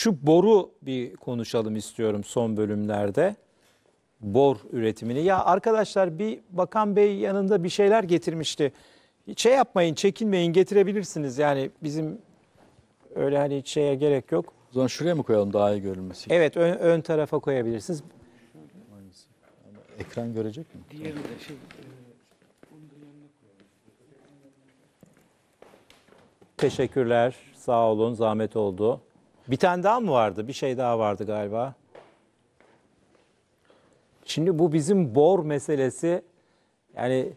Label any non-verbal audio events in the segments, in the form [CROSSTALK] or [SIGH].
Şu boru bir konuşalım istiyorum son bölümlerde. Bor üretimini. Ya arkadaşlar bir bakan bey yanında bir şeyler getirmişti. Şey yapmayın, çekinmeyin, getirebilirsiniz. Yani bizim öyle hani hiç şeye gerek yok. O zaman şuraya mı koyalım daha iyi görülmesi? için? Evet, ön, ön tarafa koyabilirsiniz. Ekran görecek mi? Diğeri de şey, e, Teşekkürler. Sağ olun. Zahmet oldu. Bir tane daha mı vardı? Bir şey daha vardı galiba. Şimdi bu bizim bor meselesi yani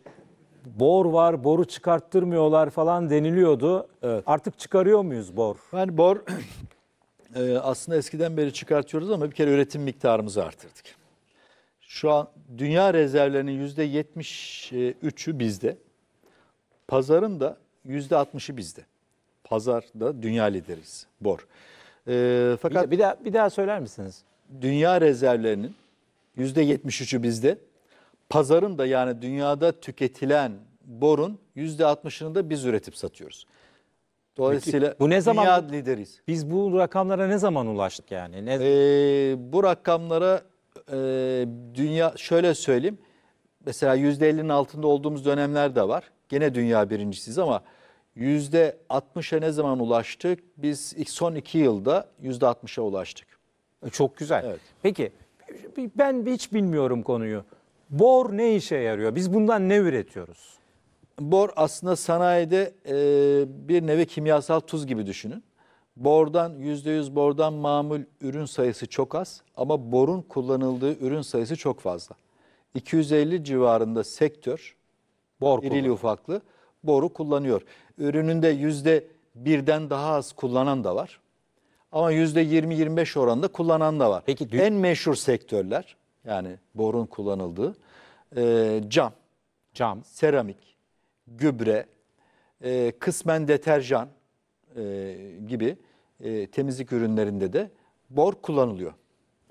bor var, boru çıkarttırmıyorlar falan deniliyordu. Evet. Artık çıkarıyor muyuz bor? Yani bor [CLEARS THROAT] e, aslında eskiden beri çıkartıyoruz ama bir kere üretim miktarımızı artırdık. Şu an dünya rezervlerinin yüzde yetmiş üçü bizde. Pazarın da yüzde altmışı bizde. Pazarda dünya lideriyiz bor. E, fakat bir, bir daha bir daha söyler misiniz? Dünya rezervlerinin yüzde yetmiş üçü bizde. Pazarın da yani dünyada tüketilen borun yüzde altmışını da biz üretip satıyoruz. Dolayısıyla bu ne zaman dünya lideriyiz. Biz bu rakamlara ne zaman ulaştık yani? Ne... Ee, bu rakamlara e, dünya şöyle söyleyeyim. Mesela %50'nin altında olduğumuz dönemler de var. Gene dünya birincisiyiz ama %60'a ne zaman ulaştık? Biz ilk son iki yılda %60'a ulaştık. E, çok güzel. Evet. Peki ben hiç bilmiyorum konuyu. Bor ne işe yarıyor? Biz bundan ne üretiyoruz? Bor aslında sanayide e, bir nevi kimyasal tuz gibi düşünün. Bordan %100 bordan mamul ürün sayısı çok az ama borun kullanıldığı ürün sayısı çok fazla. 250 civarında sektör bor irili kullanıyor. ufaklı boru kullanıyor ürününde yüzde birden daha az kullanan da var. Ama yüzde 20-25 oranında kullanan da var. Peki en meşhur sektörler yani borun kullanıldığı e, cam, cam, seramik, gübre, e, kısmen deterjan e, gibi e, temizlik ürünlerinde de bor kullanılıyor.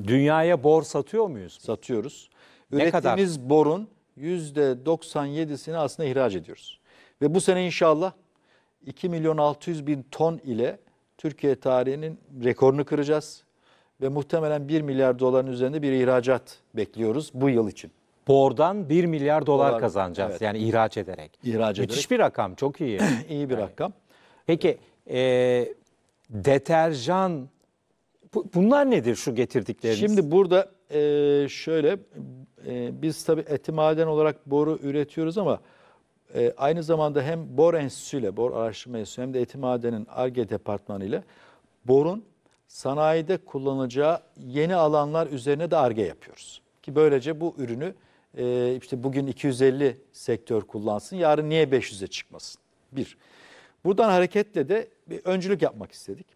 Dünyaya bor satıyor muyuz? Satıyoruz. Ne kadar? Ürettiğimiz borun %97'sini aslında ihraç ediyoruz. Ve bu sene inşallah 2 milyon 600 bin ton ile Türkiye tarihinin rekorunu kıracağız. Ve muhtemelen 1 milyar doların üzerinde bir ihracat bekliyoruz bu yıl için. Bordan 1 milyar dolar, dolar kazanacağız evet. yani ihraç ederek. İhraç Müthiş ederek. bir rakam çok iyi. [CLEARS THROAT] İyi bir yani. rakam. Peki e, deterjan bu, bunlar nedir şu getirdikleriniz? Şimdi burada e, şöyle e, biz tabii eti maden olarak boru üretiyoruz ama e, aynı zamanda hem Bor Enstitüsü ile, Bor Araştırma Enstitüsü hem de Etimhane'nin ARGE departmanı ile borun sanayide kullanacağı yeni alanlar üzerine de ARGE yapıyoruz. Ki böylece bu ürünü e, işte bugün 250 sektör kullansın, yarın niye 500'e çıkmasın? Bir. Buradan hareketle de bir öncülük yapmak istedik.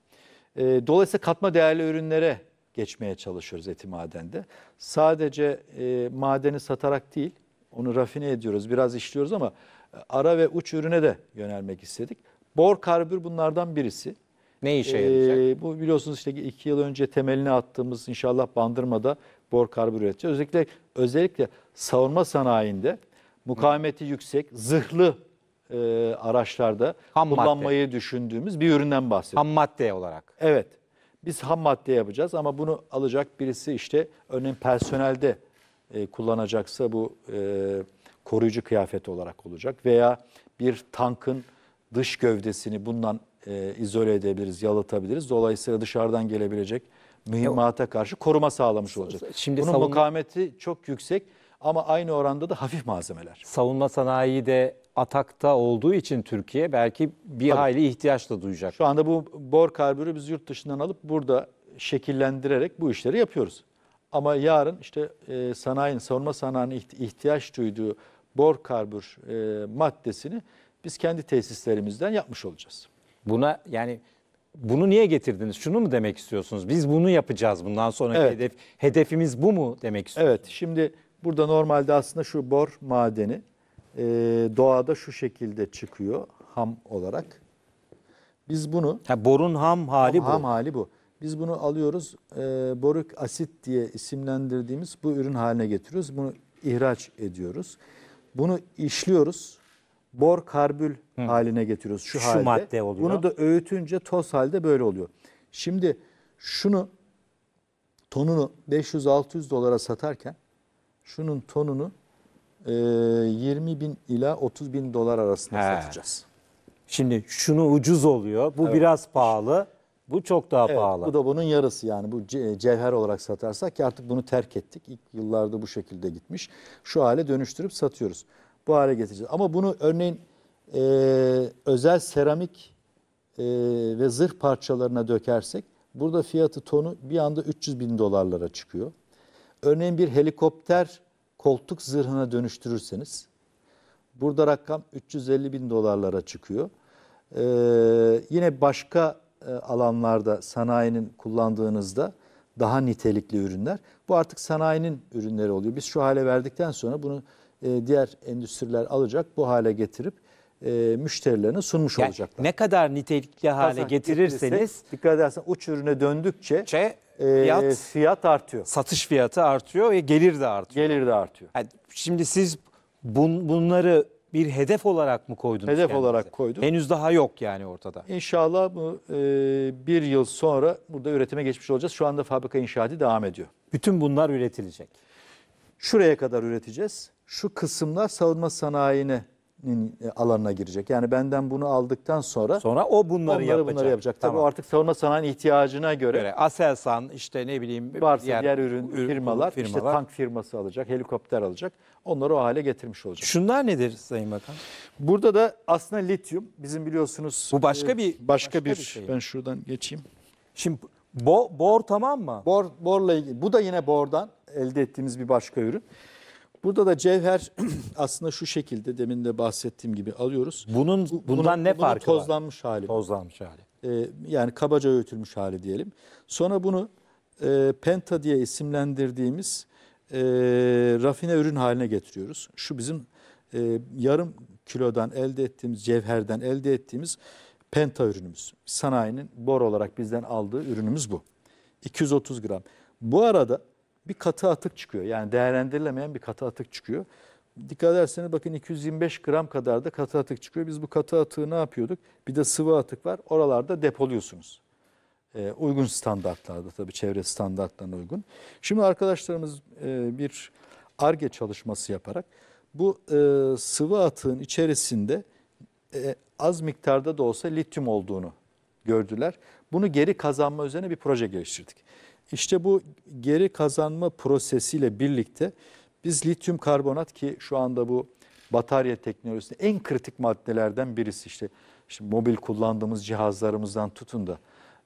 E, dolayısıyla katma değerli ürünlere geçmeye çalışıyoruz eti madende. Sadece e, madeni satarak değil, onu rafine ediyoruz, biraz işliyoruz ama e, ara ve uç ürüne de yönelmek istedik. Bor karbür bunlardan birisi. Ne işe ee, yarayacak? bu biliyorsunuz işte iki yıl önce temelini attığımız inşallah bandırmada bor karbür üreteceğiz. Özellikle özellikle savunma sanayinde mukavemeti Hı. yüksek, zırhlı e, araçlarda ham kullanmayı madde. düşündüğümüz bir üründen bahsediyoruz. Ham madde olarak. Evet. Biz ham madde yapacağız ama bunu alacak birisi işte örneğin personelde e, kullanacaksa bu e, koruyucu kıyafet olarak olacak veya bir tankın dış gövdesini bundan e, izole edebiliriz, yalıtabiliriz. Dolayısıyla dışarıdan gelebilecek mühimmata karşı koruma sağlamış olacak. Şimdi Bunun savunma... mukameti çok yüksek ama aynı oranda da hafif malzemeler. Savunma sanayi de atakta olduğu için Türkiye belki bir Tabii. hayli ihtiyaç da duyacak. Şu anda bu bor karbürü biz yurt dışından alıp burada şekillendirerek bu işleri yapıyoruz. Ama yarın işte e, sanayinin, savunma sanayinin ihtiyaç duyduğu bor karbür e, maddesini biz kendi tesislerimizden yapmış olacağız. Buna yani bunu niye getirdiniz? Şunu mu demek istiyorsunuz? Biz bunu yapacağız bundan sonraki evet. hedef. Hedefimiz bu mu demek istiyorsunuz? Evet şimdi burada normalde aslında şu bor madeni e, doğada şu şekilde çıkıyor ham olarak. Biz bunu... Ha, borun ham hali ham, bu. Ham hali bu. Biz bunu alıyoruz e, boruk asit diye isimlendirdiğimiz bu ürün haline getiriyoruz. Bunu ihraç ediyoruz. Bunu işliyoruz. Bor karbül Hı. haline getiriyoruz şu, şu halde. madde oluyor. Bunu da öğütünce toz halde böyle oluyor. Şimdi şunu tonunu 500-600 dolara satarken şunun tonunu e, 20 bin ila 30 bin dolar arasında He. satacağız. Şimdi şunu ucuz oluyor. Bu evet. biraz pahalı. Bu çok daha evet, pahalı. Bu da bunun yarısı yani bu cevher olarak satarsak ki artık bunu terk ettik. İlk yıllarda bu şekilde gitmiş. Şu hale dönüştürüp satıyoruz. Bu hale getireceğiz. Ama bunu örneğin e, özel seramik e, ve zırh parçalarına dökersek burada fiyatı tonu bir anda 300 bin dolarlara çıkıyor. Örneğin bir helikopter koltuk zırhına dönüştürürseniz burada rakam 350 bin dolarlara çıkıyor. Ee, yine başka e, alanlarda sanayinin kullandığınızda daha nitelikli ürünler. Bu artık sanayinin ürünleri oluyor. Biz şu hale verdikten sonra bunu e, diğer endüstriler alacak, bu hale getirip e, müşterilerine sunmuş yani olacaklar. Ne kadar nitelikli hale Kazan getirirseniz dikkat edersen uç ürüne döndükçe çe, e, fiyat, e, fiyat artıyor. Satış fiyatı artıyor ve gelir de artıyor. Gelir de artıyor. Yani şimdi siz bun, bunları bir hedef olarak mı koydunuz? Hedef kendinize? olarak koydum. Henüz daha yok yani ortada. İnşallah bu e, bir yıl sonra burada üretime geçmiş olacağız. Şu anda fabrika inşaatı devam ediyor. Bütün bunlar üretilecek. Şuraya kadar üreteceğiz. Şu kısımlar savunma sanayine e, alanına girecek. Yani benden bunu aldıktan sonra sonra o bunları onları yapacak. Bunları yapacak. Tamam. Tabii o artık savunma sanayinin ihtiyacına göre. göre. Aselsan işte ne bileyim varsa diğer, diğer ürün, ürün firmalar, firmalar işte tank firması alacak, helikopter alacak. Onları o hale getirmiş olacak. Şunlar nedir Sayın Bakan? Burada da aslında lityum bizim biliyorsunuz Bu başka e, bir başka, başka bir, bir şey. şey. ben şuradan geçeyim. Şimdi bo, bor tamam mı? Bor borla ilgili. Bu da yine bordan elde ettiğimiz bir başka ürün. Burada da cevher [CLEARS THROAT] aslında şu şekilde demin de bahsettiğim gibi alıyoruz. Bunun bundan bunun, ne bunun farkı tozlanmış var? Tozlanmış hali. Tozlanmış hali. Ee, yani kabaca öğütülmüş hali diyelim. Sonra bunu e, penta diye isimlendirdiğimiz e, rafine ürün haline getiriyoruz. Şu bizim e, yarım kilodan elde ettiğimiz cevherden elde ettiğimiz penta ürünümüz. Sanayinin bor olarak bizden aldığı ürünümüz bu. 230 gram. Bu arada bir katı atık çıkıyor. Yani değerlendirilemeyen bir katı atık çıkıyor. Dikkat ederseniz bakın 225 gram kadar da katı atık çıkıyor. Biz bu katı atığı ne yapıyorduk? Bir de sıvı atık var. Oralarda depoluyorsunuz. Ee, uygun standartlarda tabii çevre standartlarına uygun. Şimdi arkadaşlarımız e, bir ARGE çalışması yaparak bu e, sıvı atığın içerisinde e, az miktarda da olsa lityum olduğunu gördüler. Bunu geri kazanma üzerine bir proje geliştirdik. İşte bu geri kazanma prosesiyle birlikte biz lityum karbonat ki şu anda bu batarya teknolojisinde en kritik maddelerden birisi işte, işte mobil kullandığımız cihazlarımızdan tutun da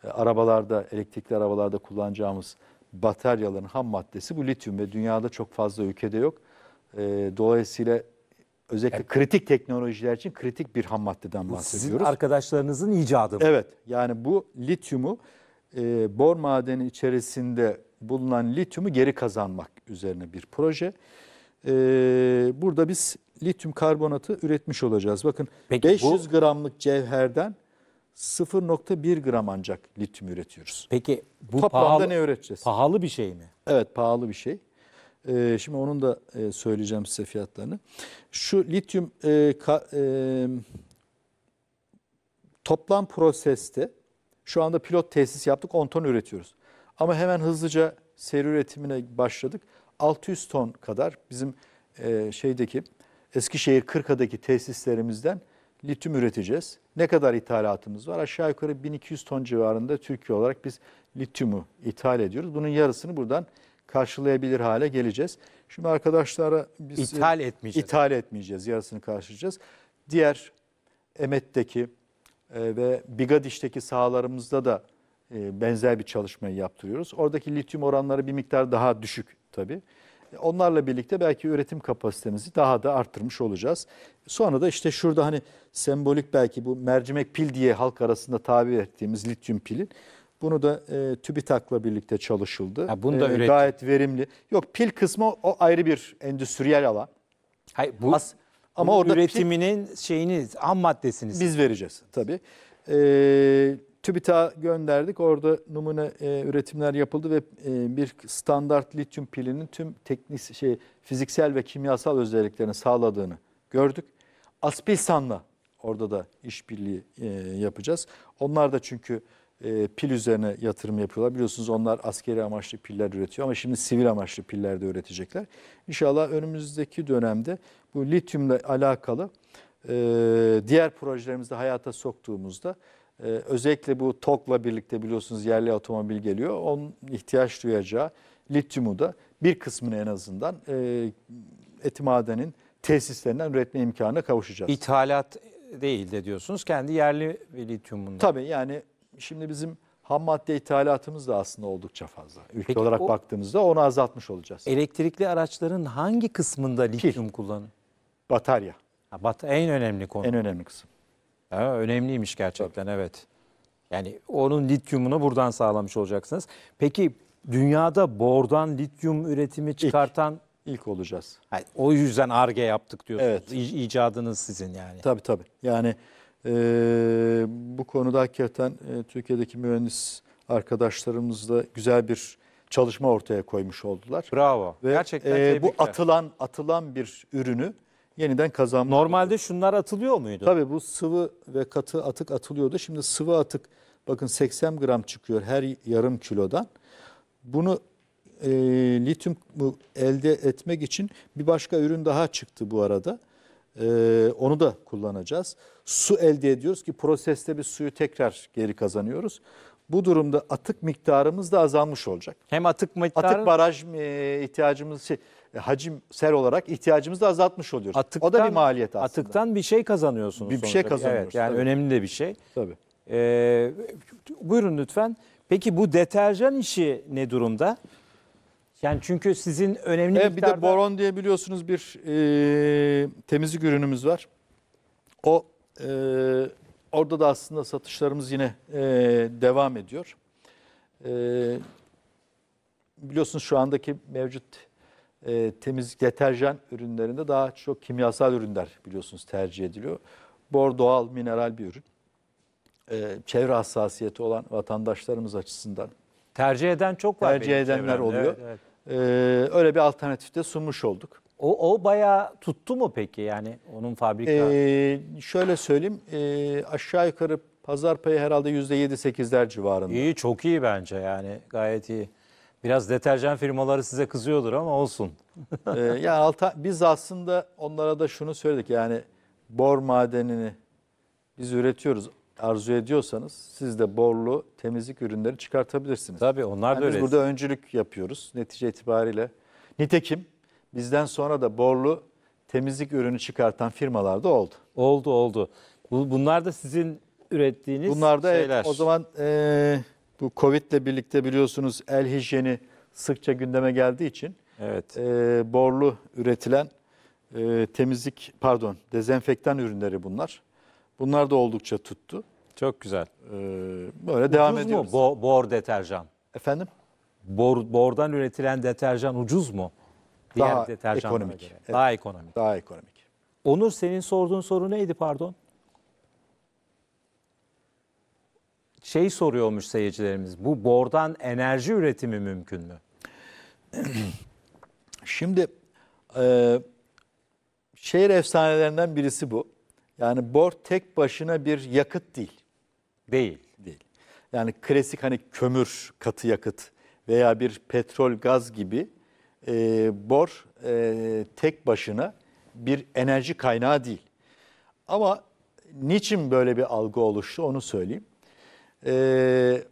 e, arabalarda elektrikli arabalarda kullanacağımız bataryaların ham maddesi bu lityum ve dünyada çok fazla ülkede yok. E, dolayısıyla özellikle evet. kritik teknolojiler için kritik bir ham maddeden bahsediyoruz. Sizin arkadaşlarınızın icadı mı? Evet yani bu lityumu e, bor madeni içerisinde bulunan lityumu geri kazanmak üzerine bir proje. E, burada biz lityum karbonatı üretmiş olacağız. Bakın Peki 500 bu... gramlık cevherden 0.1 gram ancak lityum üretiyoruz. Peki bu pahalı, ne üreteceğiz? Pahalı bir şey mi? Evet pahalı bir şey. Ee, şimdi onun da e, söyleyeceğim size fiyatlarını. Şu lityum e, ka, e, toplam proseste şu anda pilot tesis yaptık 10 ton üretiyoruz. Ama hemen hızlıca seri üretimine başladık. 600 ton kadar bizim e, şeydeki Eskişehir Kırka'daki tesislerimizden lityum üreteceğiz. Ne kadar ithalatımız var? Aşağı yukarı 1200 ton civarında Türkiye olarak biz lityumu ithal ediyoruz. Bunun yarısını buradan karşılayabilir hale geleceğiz. Şimdi arkadaşlara biz ithal etmeyeceğiz. İthal etmeyeceğiz. Yarısını karşılayacağız. Diğer Emet'teki ee, ve Bigadiş'teki sahalarımızda da e, benzer bir çalışmayı yaptırıyoruz. Oradaki lityum oranları bir miktar daha düşük tabii. Onlarla birlikte belki üretim kapasitemizi daha da arttırmış olacağız. Sonra da işte şurada hani sembolik belki bu mercimek pil diye halk arasında tabir ettiğimiz lityum pili. Bunu da e, TÜBİTAK'la birlikte çalışıldı. Ha, bunu da e, üretim. Gayet verimli. Yok pil kısmı o ayrı bir endüstriyel alan. Hayır, bu As ama orada şey- üretiminin pik, şeyini, ham maddesini biz vereceğiz tabii. Ee, TÜBİTAK'a gönderdik. Orada numune e, üretimler yapıldı ve e, bir standart lityum pilinin tüm teknik şey fiziksel ve kimyasal özelliklerini sağladığını gördük. Aspilsan'la orada da işbirliği e, yapacağız. Onlar da çünkü e, pil üzerine yatırım yapıyorlar. Biliyorsunuz onlar askeri amaçlı piller üretiyor ama şimdi sivil amaçlı piller de üretecekler. İnşallah önümüzdeki dönemde bu lityumla alakalı e, diğer projelerimizde hayata soktuğumuzda e, özellikle bu TOK'la birlikte biliyorsunuz yerli otomobil geliyor. Onun ihtiyaç duyacağı lityumu da bir kısmını en azından e, Etimade'nin tesislerinden üretme imkanına kavuşacağız. İthalat değil de diyorsunuz kendi yerli lityumunda. Tabii yani şimdi bizim ham madde ithalatımız da aslında oldukça fazla. Ülke Peki olarak o, baktığımızda onu azaltmış olacağız. Elektrikli araçların hangi kısmında lityum kullanın? Batarya. Ha, bat en önemli konu. En önemli kısım. Ha, önemliymiş gerçekten Tabii. evet. Yani onun lityumunu buradan sağlamış olacaksınız. Peki dünyada bordan lityum üretimi çıkartan... İlk. İlk olacağız. Yani o yüzden ARGE yaptık diyorsunuz. Evet. İ icadınız sizin yani. Tabii tabii. Yani e, bu konuda hakikaten e, Türkiye'deki mühendis arkadaşlarımızla güzel bir çalışma ortaya koymuş oldular. Bravo. Ve, Gerçekten e, Bu atılan atılan bir ürünü yeniden kazanmak. Normalde oluyor. şunlar atılıyor muydu? Tabii bu sıvı ve katı atık atılıyordu. Şimdi sıvı atık bakın 80 gram çıkıyor her yarım kilodan. Bunu e, lityum elde etmek için bir başka ürün daha çıktı bu arada. Ee, onu da kullanacağız. Su elde ediyoruz ki proseste bir suyu tekrar geri kazanıyoruz. Bu durumda atık miktarımız da azalmış olacak. Hem atık miktarı... Atık baraj e, ihtiyacımız, şey, hacimsel olarak ihtiyacımızı da azaltmış oluyoruz. Atıktan, o da bir maliyet aslında. Atıktan bir şey kazanıyorsunuz. Bir, bir şey kazanıyoruz. Evet, yani tabii. önemli de bir şey. Tabii. Ee, buyurun lütfen. Peki bu deterjan işi ne durumda? Yani çünkü sizin önemli e, miktarda... Bir de boron diye biliyorsunuz bir e, temizlik ürünümüz var. O e, orada da aslında satışlarımız yine e, devam ediyor. E, biliyorsunuz şu andaki mevcut e, temizlik deterjan ürünlerinde daha çok kimyasal ürünler biliyorsunuz tercih ediliyor. Bor doğal mineral bir ürün. E, çevre hassasiyeti olan vatandaşlarımız açısından tercih eden çok var. Tercih edenler çevremde. oluyor. Evet, evet. Ee, öyle bir alternatif de sunmuş olduk. O, o bayağı tuttu mu peki yani onun fabrika? Ee, şöyle söyleyeyim e, aşağı yukarı pazar payı herhalde yüzde yedi sekizler civarında. İyi çok iyi bence yani gayet iyi. Biraz deterjan firmaları size kızıyordur ama olsun. ee, yani alta, biz aslında onlara da şunu söyledik yani bor madenini biz üretiyoruz arzu ediyorsanız siz de borlu temizlik ürünleri çıkartabilirsiniz. Tabii onlar yani da öyle. Biz burada öncülük yapıyoruz netice itibariyle. Nitekim bizden sonra da borlu temizlik ürünü çıkartan firmalar da oldu. Oldu oldu. Bunlar da sizin ürettiğiniz Bunlar da şeyler. o zaman e, bu ile birlikte biliyorsunuz el hijyeni sıkça gündeme geldiği için Evet. e, borlu üretilen e, temizlik pardon dezenfektan ürünleri bunlar. Bunlar da oldukça tuttu. Çok güzel. Ee, böyle ucuz devam mu ediyoruz. Bo bor deterjan? Efendim? Bor, bordan üretilen deterjan ucuz mu? Diğer daha deterjanlara ekonomik. Göre. Evet. Daha ekonomik. Daha ekonomik. Onur senin sorduğun soru neydi pardon? Şey soruyormuş seyircilerimiz. Bu bordan enerji üretimi mümkün mü? [CLEARS THROAT] Şimdi e, şehir efsanelerinden birisi bu. Yani bor tek başına bir yakıt değil. Değil. Değil. Yani klasik hani kömür, katı yakıt veya bir petrol, gaz gibi e, bor e, tek başına bir enerji kaynağı değil. Ama niçin böyle bir algı oluştu onu söyleyeyim. Ee,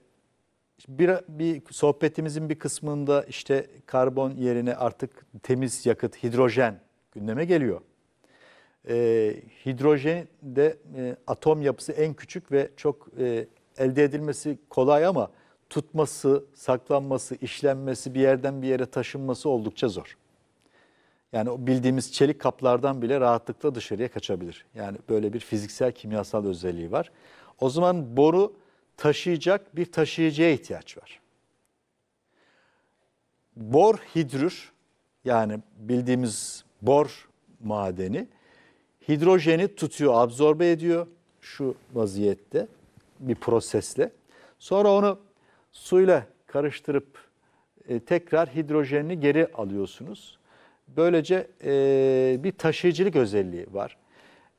bir, bir sohbetimizin bir kısmında işte karbon yerine artık temiz yakıt hidrojen gündeme geliyor. E, hidrojen de e, atom yapısı en küçük ve çok e, elde edilmesi kolay ama tutması, saklanması, işlenmesi, bir yerden bir yere taşınması oldukça zor. Yani o bildiğimiz çelik kaplardan bile rahatlıkla dışarıya kaçabilir. Yani böyle bir fiziksel kimyasal özelliği var. O zaman boru taşıyacak bir taşıyıcıya ihtiyaç var. Bor hidrür yani bildiğimiz bor madeni hidrojeni tutuyor, absorbe ediyor şu vaziyette bir prosesle. Sonra onu suyla karıştırıp e, tekrar hidrojenini geri alıyorsunuz. Böylece e, bir taşıyıcılık özelliği var.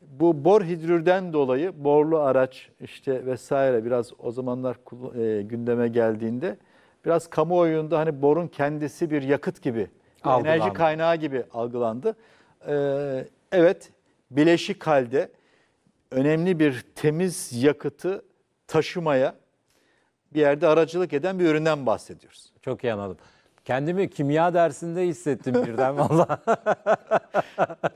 Bu bor hidrürden dolayı borlu araç işte vesaire biraz o zamanlar e, gündeme geldiğinde biraz kamuoyunda hani borun kendisi bir yakıt gibi, algılandı. enerji kaynağı gibi algılandı. E, evet bileşik halde önemli bir temiz yakıtı taşımaya bir yerde aracılık eden bir üründen bahsediyoruz. Çok iyi anladım. Kendimi kimya dersinde hissettim birden valla. [LAUGHS]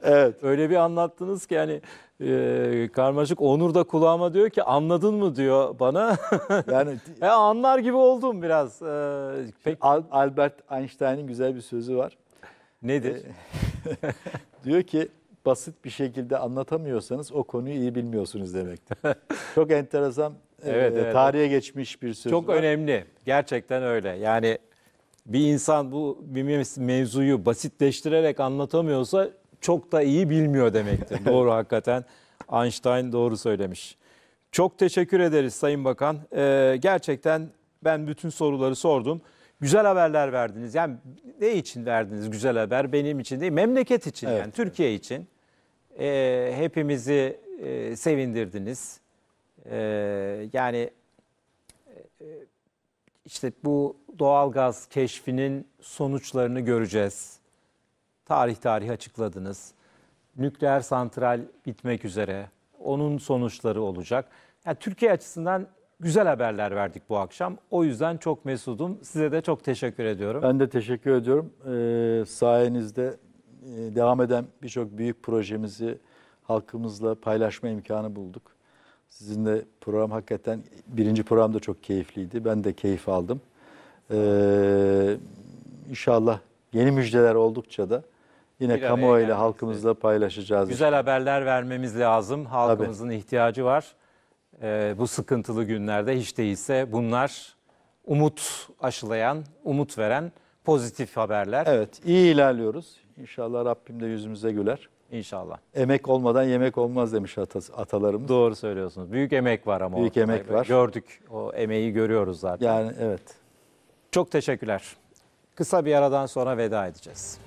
evet. Öyle bir anlattınız ki yani e, karmaşık Onur da kulağıma diyor ki anladın mı diyor bana. [LAUGHS] yani e, anlar gibi oldum biraz. E, pek... Albert Einstein'in güzel bir sözü var. Nedir? E, [LAUGHS] diyor ki basit bir şekilde anlatamıyorsanız o konuyu iyi bilmiyorsunuz demektir. [LAUGHS] Çok enteresan e, evet, e, evet. tarihe geçmiş bir söz. Çok var. önemli. Gerçekten öyle. Yani bir insan bu bir mevzuyu basitleştirerek anlatamıyorsa çok da iyi bilmiyor demektir. [LAUGHS] doğru hakikaten. Einstein doğru söylemiş. Çok teşekkür ederiz Sayın Bakan. Ee, gerçekten ben bütün soruları sordum. Güzel haberler verdiniz. Yani ne için verdiniz güzel haber? Benim için değil, memleket için evet. yani Türkiye için e, hepimizi e, sevindirdiniz. E, yani e, işte bu doğalgaz keşfinin sonuçlarını göreceğiz. Tarih tarih açıkladınız. Nükleer santral bitmek üzere. Onun sonuçları olacak. Yani Türkiye açısından güzel haberler verdik bu akşam. O yüzden çok mesudum. Size de çok teşekkür ediyorum. Ben de teşekkür ediyorum. Ee, sayenizde ee, devam eden birçok büyük projemizi halkımızla paylaşma imkanı bulduk. Sizin de program hakikaten birinci program da çok keyifliydi. Ben de keyif aldım. Ee, inşallah yeni müjdeler oldukça da yine Bir kamuoyuyla halkımızla paylaşacağız. Güzel işte. haberler vermemiz lazım. Halkımızın Tabii. ihtiyacı var. Ee, bu sıkıntılı günlerde hiç değilse bunlar umut aşılayan, umut veren pozitif haberler. Evet, iyi ilerliyoruz. İnşallah Rabbim de yüzümüze güler. İnşallah. Emek olmadan yemek olmaz demiş atalarımız. Doğru söylüyorsunuz. Büyük emek var ama. Büyük emek var. Gördük. O emeği görüyoruz zaten. Yani evet. Çok teşekkürler. Kısa bir aradan sonra veda edeceğiz.